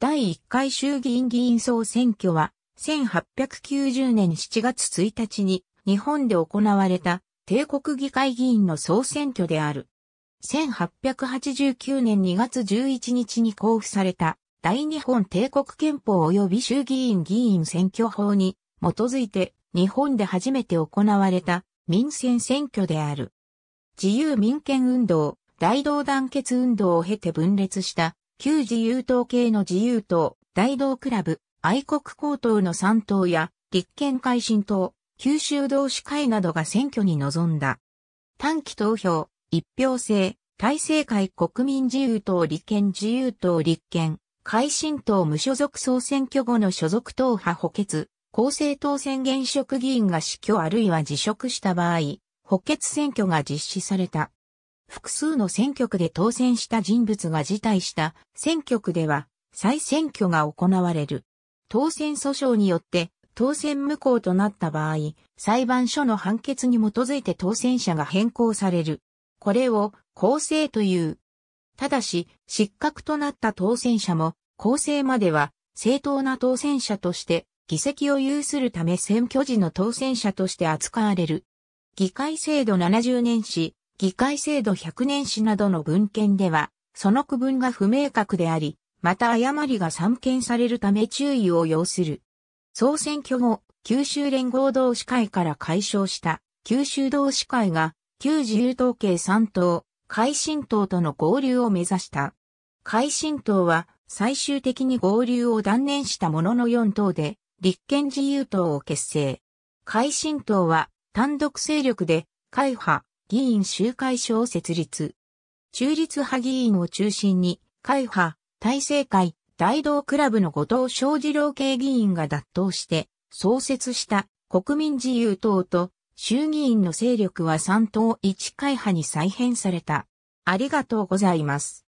第1回衆議院議員総選挙は、1890年7月1日に日本で行われた帝国議会議員の総選挙である。1889年2月11日に交付された大日本帝国憲法及び衆議院議員選挙法に基づいて日本で初めて行われた民選選挙である。自由民権運動、大同団結運動を経て分裂した旧自由党系の自由党、大道クラブ、愛国高等の3党や、立憲改進党、九州同志会などが選挙に臨んだ。短期投票、一票制、大政会国民自由党立憲自由党立憲、改進党無所属総選挙後の所属党派補欠、公正党選現職議員が死去あるいは辞職した場合、補欠選挙が実施された。複数の選挙区で当選した人物が辞退した選挙区では再選挙が行われる。当選訴訟によって当選無効となった場合、裁判所の判決に基づいて当選者が変更される。これを公正という。ただし、失格となった当選者も、公正までは正当な当選者として議席を有するため選挙時の当選者として扱われる。議会制度70年史議会制度100年史などの文献では、その区分が不明確であり、また誤りが散見されるため注意を要する。総選挙後、九州連合同士会から解消した九州同士会が旧自由党系三党、海進党との合流を目指した。海進党は最終的に合流を断念したものの四党で、立憲自由党を結成。海進党は単独勢力で、会派、議員集会所を設立。中立派議員を中心に、会派、体制会、大道クラブの後藤昌二郎系議員が脱党して、創設した国民自由党と衆議院の勢力は3党1会派に再編された。ありがとうございます。